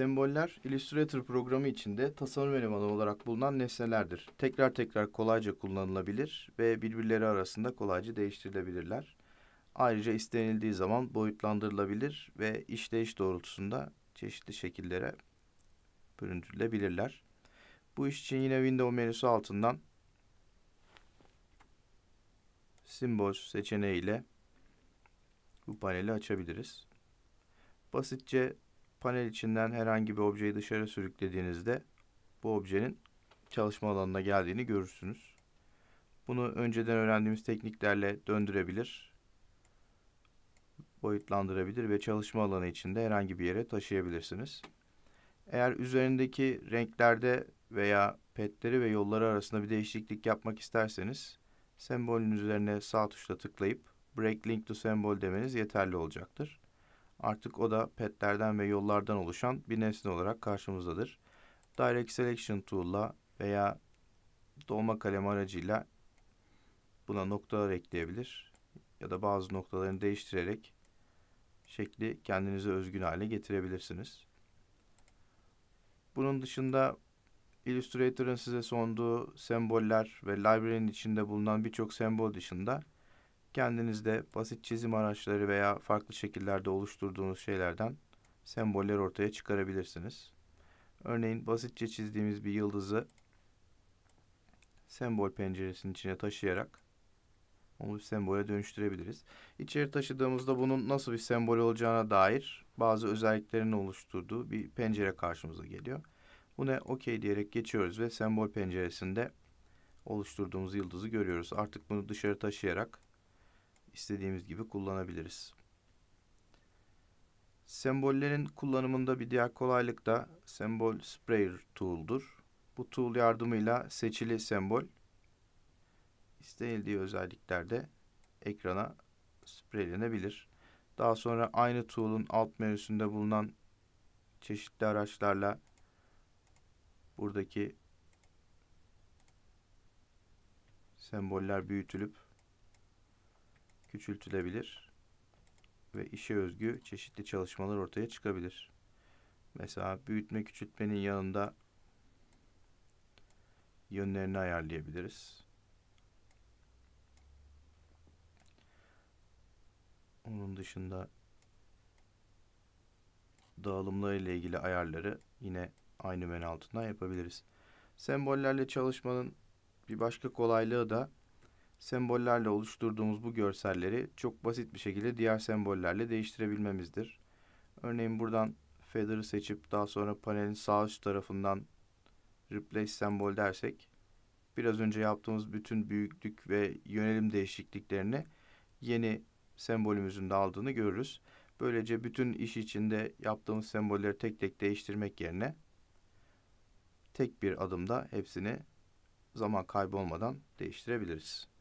Semboller, Illustrator programı içinde tasarım elemanı olarak bulunan nesnelerdir. Tekrar tekrar kolayca kullanılabilir ve birbirleri arasında kolayca değiştirilebilirler. Ayrıca istenildiği zaman boyutlandırılabilir ve işleyiş doğrultusunda çeşitli şekillere büründürülebilirler. Bu iş için yine Windows menüsü altından Symbol seçeneği ile bu paneli açabiliriz. Basitçe panel içinden herhangi bir objeyi dışarı sürüklediğinizde bu objenin çalışma alanına geldiğini görürsünüz. Bunu önceden öğrendiğimiz tekniklerle döndürebilir, boyutlandırabilir ve çalışma alanı içinde herhangi bir yere taşıyabilirsiniz. Eğer üzerindeki renklerde veya petleri ve yolları arasında bir değişiklik yapmak isterseniz sembolün üzerine sağ tuşla tıklayıp Break Link to Symbol demeniz yeterli olacaktır. Artık o da petlerden ve yollardan oluşan bir nesne olarak karşımızdadır. Direct Selection Tool'la veya dolma kalem aracıyla buna noktalar ekleyebilir ya da bazı noktalarını değiştirerek şekli kendinize özgün hale getirebilirsiniz. Bunun dışında Illustrator'ın size sunduğu semboller ve library'nin içinde bulunan birçok sembol dışında Kendinizde basit çizim araçları veya farklı şekillerde oluşturduğunuz şeylerden semboller ortaya çıkarabilirsiniz. Örneğin basitçe çizdiğimiz bir yıldızı sembol penceresinin içine taşıyarak onu bir sembole dönüştürebiliriz. İçeri taşıdığımızda bunun nasıl bir sembol olacağına dair bazı özelliklerini oluşturduğu bir pencere karşımıza geliyor. Bu ne? OK diyerek geçiyoruz ve sembol penceresinde oluşturduğumuz yıldızı görüyoruz. Artık bunu dışarı taşıyarak istediğimiz gibi kullanabiliriz. Sembollerin kullanımında bir diğer kolaylık da sembol sprayer tool'dur. Bu tool yardımıyla seçili sembol istenildiği özelliklerde ekrana spreylenebilir. Daha sonra aynı tool'un alt menüsünde bulunan çeşitli araçlarla buradaki semboller büyütülüp küçültülebilir ve işe özgü çeşitli çalışmalar ortaya çıkabilir. Mesela büyütme küçültmenin yanında yönlerini ayarlayabiliriz. Onun dışında dağılımları ile ilgili ayarları yine aynı menü altından yapabiliriz. Sembollerle çalışmanın bir başka kolaylığı da sembollerle oluşturduğumuz bu görselleri çok basit bir şekilde diğer sembollerle değiştirebilmemizdir. Örneğin buradan feather'ı seçip daha sonra panelin sağ üst tarafından replace sembol dersek biraz önce yaptığımız bütün büyüklük ve yönelim değişikliklerini yeni sembolümüzün de aldığını görürüz. Böylece bütün iş içinde yaptığımız sembolleri tek tek değiştirmek yerine tek bir adımda hepsini zaman kaybı olmadan değiştirebiliriz.